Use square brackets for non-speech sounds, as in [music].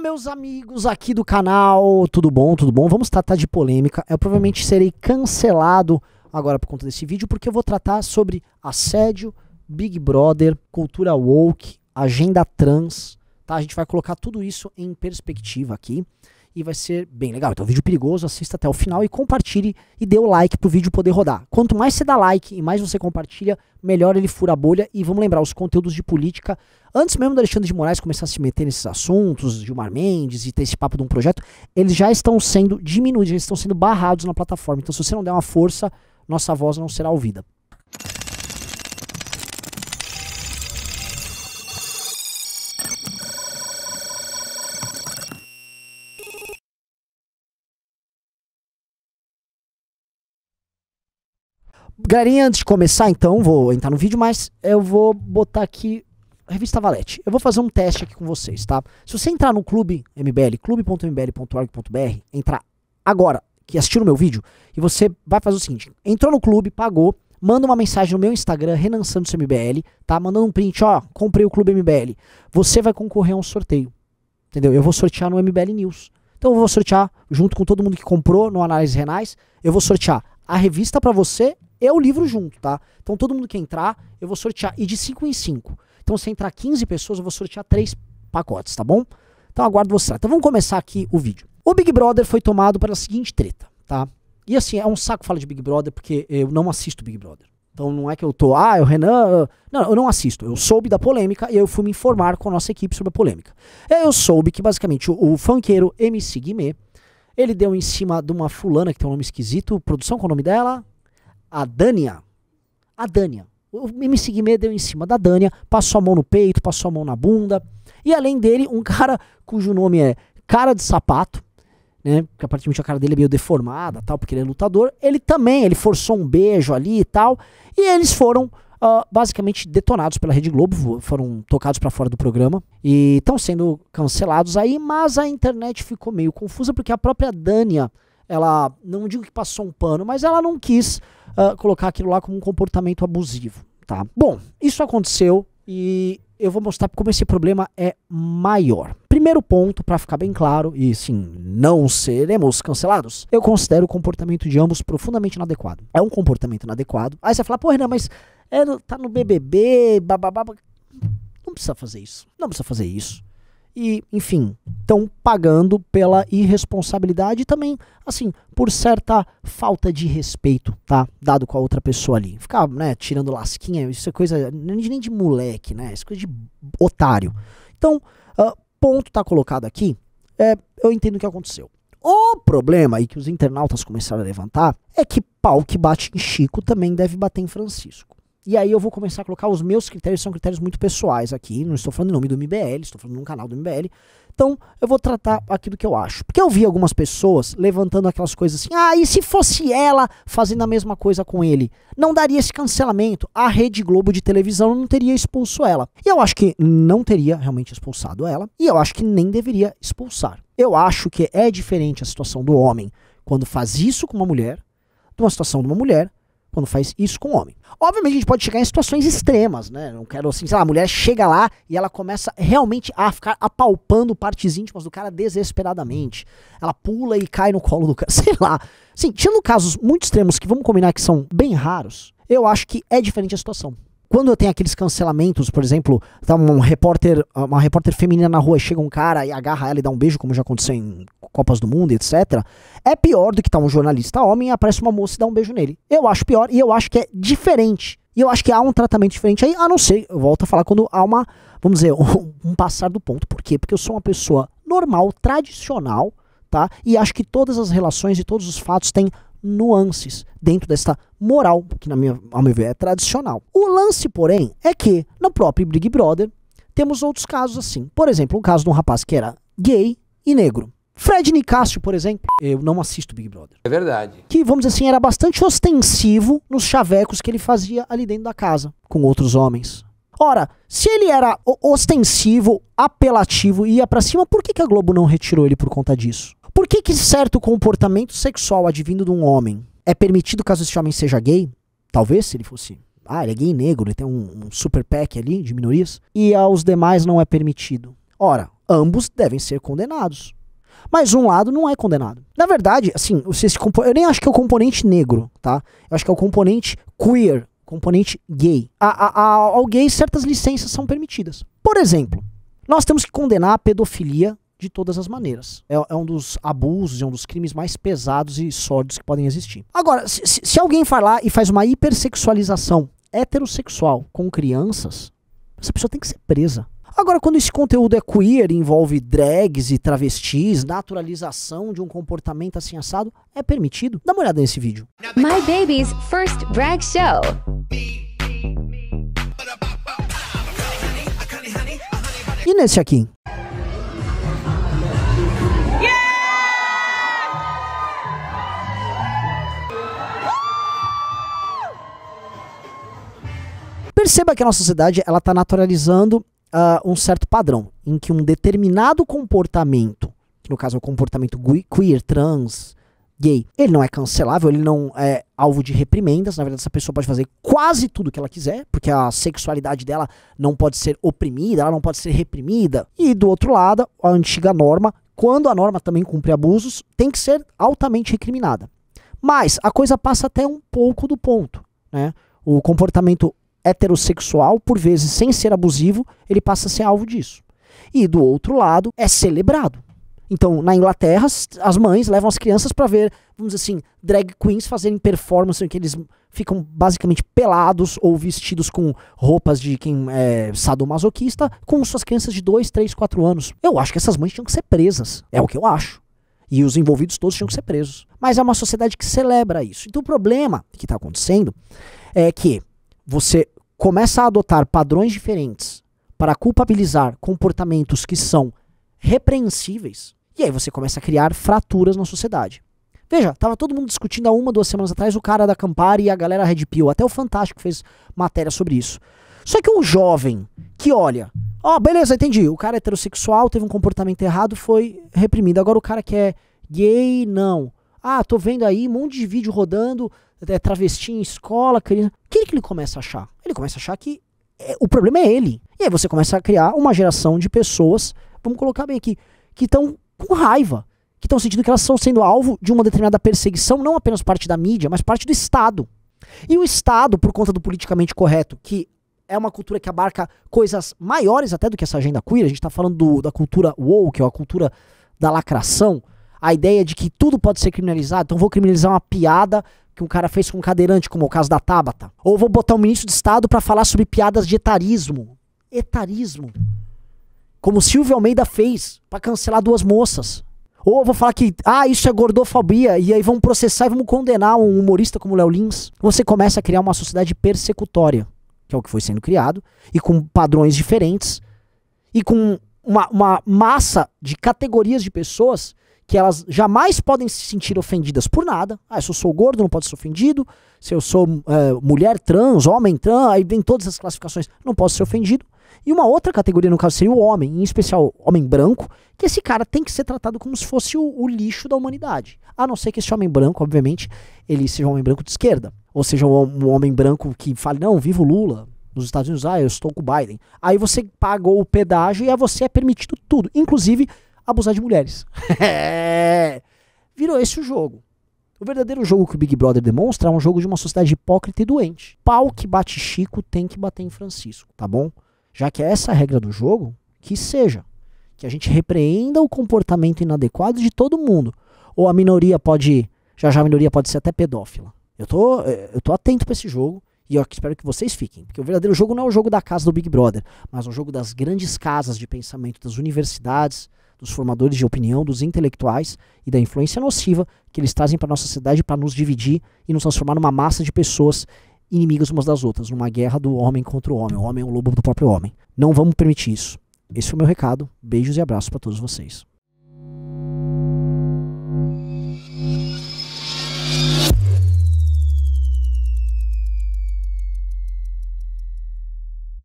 Olá, meus amigos aqui do canal, tudo bom, tudo bom? Vamos tratar de polêmica. Eu provavelmente serei cancelado agora por conta desse vídeo, porque eu vou tratar sobre assédio, Big Brother, cultura woke, agenda trans, tá? A gente vai colocar tudo isso em perspectiva aqui e vai ser bem legal. Então, vídeo perigoso, assista até o final e compartilhe e dê o like para o vídeo poder rodar. Quanto mais você dá like e mais você compartilha, melhor ele fura a bolha. E vamos lembrar, os conteúdos de política, antes mesmo do Alexandre de Moraes começar a se meter nesses assuntos, Gilmar Mendes e ter esse papo de um projeto, eles já estão sendo diminuídos, já estão sendo barrados na plataforma. Então, se você não der uma força, nossa voz não será ouvida. Galerinha, antes de começar, então, vou entrar no vídeo, mas eu vou botar aqui a revista Valete. Eu vou fazer um teste aqui com vocês, tá? Se você entrar no clube MBL, clube.mbl.org.br, entrar agora, que assistiu o meu vídeo, e você vai fazer o seguinte: entrou no clube, pagou, manda uma mensagem no meu Instagram, Renan Santos MBL, tá? Mandando um print, ó, comprei o clube MBL. Você vai concorrer a um sorteio. Entendeu? Eu vou sortear no MBL News. Então eu vou sortear, junto com todo mundo que comprou no Análise Renais, eu vou sortear a revista para você e é o livro junto, tá? Então todo mundo que entrar, eu vou sortear. E de 5 em 5. Então se entrar 15 pessoas, eu vou sortear 3 pacotes, tá bom? Então aguardo você. Então vamos começar aqui o vídeo. O Big Brother foi tomado pela seguinte treta, tá? E assim, é um saco falar de Big Brother porque eu não assisto Big Brother. Então não é que eu tô, ah, é o Renan. Não, eu não assisto. Eu soube da polêmica e eu fui me informar com a nossa equipe sobre a polêmica. É, eu soube que basicamente o, o funkeiro MC Guimê, ele deu em cima de uma fulana que tem um nome esquisito, produção com é o nome dela? a Dânia, a Dânia, o MC Guimê deu em cima da Dânia, passou a mão no peito, passou a mão na bunda. E além dele, um [laughs] cara cujo nome é Cara de Sapato, né? Porque aparentemente a cara dele é meio deformada, tal, porque ele é lutador. Ele também, ele forçou um beijo ali e tal. E eles foram uh, basicamente detonados pela Rede Globo, foram tocados para fora do programa e estão sendo cancelados aí, mas a internet ficou meio confusa porque a própria Dânia ela não digo que passou um pano, mas ela não quis uh, colocar aquilo lá como um comportamento abusivo, tá? Bom, isso aconteceu e eu vou mostrar como esse problema é maior. Primeiro ponto, para ficar bem claro, e sim, não seremos cancelados, eu considero o comportamento de ambos profundamente inadequado. É um comportamento inadequado. Aí você fala, pô, Renan, mas é, tá no BBB, bababá. Não precisa fazer isso. Não precisa fazer isso e, enfim, estão pagando pela irresponsabilidade e também, assim, por certa falta de respeito, tá? Dado com a outra pessoa ali. Ficar, né, tirando lasquinha, isso é coisa nem de moleque, né? Isso é coisa de otário. Então, uh, ponto tá colocado aqui, é, eu entendo o que aconteceu. O problema aí que os internautas começaram a levantar é que pau que bate em Chico também deve bater em Francisco. E aí eu vou começar a colocar os meus critérios, são critérios muito pessoais aqui, não estou falando em nome do MBL, estou falando num canal do MBL. Então eu vou tratar aquilo que eu acho. Porque eu vi algumas pessoas levantando aquelas coisas assim, ah, e se fosse ela fazendo a mesma coisa com ele? Não daria esse cancelamento. A Rede Globo de televisão não teria expulso ela. E eu acho que não teria realmente expulsado ela, e eu acho que nem deveria expulsar. Eu acho que é diferente a situação do homem quando faz isso com uma mulher, de uma situação de uma mulher quando faz isso com o homem. Obviamente a gente pode chegar em situações extremas, né? Não quero assim, sei lá, a mulher chega lá e ela começa realmente a ficar apalpando partes íntimas do cara desesperadamente. Ela pula e cai no colo do cara, [laughs] sei lá. Sim, tirando casos muito extremos que vamos combinar que são bem raros, eu acho que é diferente a situação quando eu tenho aqueles cancelamentos, por exemplo, tá um repórter, uma repórter feminina na rua e chega um cara e agarra ela e dá um beijo, como já aconteceu em Copas do Mundo, etc. É pior do que tá um jornalista homem e aparece uma moça e dá um beijo nele. Eu acho pior e eu acho que é diferente. E eu acho que há um tratamento diferente aí, a não ser, eu volto a falar quando há uma, vamos dizer, um, [laughs] um passar do ponto. Por quê? Porque eu sou uma pessoa normal, tradicional, tá? E acho que todas as relações e todos os fatos têm nuances dentro desta moral, que na minha, ao meu ver é tradicional. O lance, porém, é que no próprio Big Brother temos outros casos assim. Por exemplo, o um caso de um rapaz que era gay e negro. Fred Nicásio, por exemplo, eu não assisto Big Brother. É verdade. Que, vamos dizer assim, era bastante ostensivo nos chavecos que ele fazia ali dentro da casa, com outros homens. Ora, se ele era ostensivo, apelativo e ia para cima, por que, que a Globo não retirou ele por conta disso? Por que, que certo comportamento sexual advindo de um homem é permitido caso esse homem seja gay? Talvez se ele fosse. Ah, ele é gay negro, ele tem um, um super pack ali de minorias. E aos demais não é permitido. Ora, ambos devem ser condenados. Mas um lado não é condenado. Na verdade, assim, esse eu nem acho que é o componente negro, tá? Eu acho que é o componente queer, componente gay. A, a, a, ao gay, certas licenças são permitidas. Por exemplo, nós temos que condenar a pedofilia de todas as maneiras. É, é um dos abusos, é um dos crimes mais pesados e sórdidos que podem existir. Agora, se, se alguém falar e faz uma hipersexualização heterossexual com crianças, essa pessoa tem que ser presa. Agora, quando esse conteúdo é queer, envolve drags e travestis, naturalização de um comportamento assim assado, é permitido? Dá uma olhada nesse vídeo. My baby's first drag show. E nesse aqui? Perceba que a nossa sociedade ela está naturalizando uh, um certo padrão em que um determinado comportamento, que no caso é o comportamento queer, trans, gay, ele não é cancelável, ele não é alvo de reprimendas. Na verdade, essa pessoa pode fazer quase tudo o que ela quiser, porque a sexualidade dela não pode ser oprimida, ela não pode ser reprimida. E do outro lado, a antiga norma, quando a norma também cumpre abusos, tem que ser altamente recriminada. Mas a coisa passa até um pouco do ponto, né? O comportamento heterossexual, por vezes sem ser abusivo, ele passa a ser alvo disso. E do outro lado, é celebrado. Então, na Inglaterra, as mães levam as crianças para ver, vamos dizer assim, drag queens fazerem performance em que eles ficam basicamente pelados ou vestidos com roupas de quem é sadomasoquista, com suas crianças de 2, 3, 4 anos. Eu acho que essas mães tinham que ser presas. É o que eu acho. E os envolvidos todos tinham que ser presos. Mas é uma sociedade que celebra isso. Então, o problema que está acontecendo é que você começa a adotar padrões diferentes para culpabilizar comportamentos que são repreensíveis, e aí você começa a criar fraturas na sociedade. Veja, tava todo mundo discutindo há uma, duas semanas atrás o cara da Campari e a galera Red Pill. Até o Fantástico fez matéria sobre isso. Só que um jovem que olha, ó, oh, beleza, entendi. O cara é heterossexual, teve um comportamento errado, foi reprimido. Agora o cara que é gay, não. Ah, tô vendo aí um monte de vídeo rodando, é, travesti em escola, criança. O que, que ele começa a achar? Ele começa a achar que é, o problema é ele. E aí você começa a criar uma geração de pessoas, vamos colocar bem aqui, que estão com raiva, que estão sentindo que elas estão sendo alvo de uma determinada perseguição, não apenas parte da mídia, mas parte do Estado. E o Estado, por conta do politicamente correto, que é uma cultura que abarca coisas maiores até do que essa agenda queer, a gente está falando do, da cultura woke, ou a cultura da lacração, a ideia de que tudo pode ser criminalizado, então vou criminalizar uma piada que um cara fez com um cadeirante, como é o caso da Tabata. Ou vou botar um ministro de Estado para falar sobre piadas de etarismo. Etarismo. Como Silvio Almeida fez para cancelar duas moças. Ou eu vou falar que, ah, isso é gordofobia, e aí vamos processar e vamos condenar um humorista como Léo Lins. Você começa a criar uma sociedade persecutória, que é o que foi sendo criado, e com padrões diferentes, e com uma, uma massa de categorias de pessoas que elas jamais podem se sentir ofendidas por nada. Ah, se eu sou gordo, não pode ser ofendido. Se eu sou é, mulher trans, homem trans, aí vem todas as classificações, não posso ser ofendido. E uma outra categoria, no caso, seria o homem, em especial homem branco, que esse cara tem que ser tratado como se fosse o, o lixo da humanidade. A não ser que esse homem branco, obviamente, ele seja um homem branco de esquerda. Ou seja, um, um homem branco que fale, não, vivo Lula, nos Estados Unidos, ah, eu estou com o Biden. Aí você pagou o pedágio e a você é permitido tudo, inclusive abusar de mulheres. [laughs] É. Virou esse o jogo. O verdadeiro jogo que o Big Brother demonstra é um jogo de uma sociedade hipócrita e doente. Pau que bate Chico tem que bater em Francisco, tá bom? Já que é essa a regra do jogo, que seja. Que a gente repreenda o comportamento inadequado de todo mundo. Ou a minoria pode. Já já a minoria pode ser até pedófila. Eu tô, eh, eu tô atento para esse jogo e eu espero que vocês fiquem. Porque o verdadeiro jogo não é o jogo da casa do Big Brother, mas é o jogo das grandes casas de pensamento, das universidades, dos formadores de opinião, dos intelectuais e da influência nociva que eles trazem para nossa sociedade para nos dividir e nos transformar numa massa de pessoas inimigas umas das outras, numa guerra do homem contra o homem. O homem é o lobo do próprio homem. Não vamos permitir isso. Esse foi o meu recado. Beijos e abraços para todos vocês.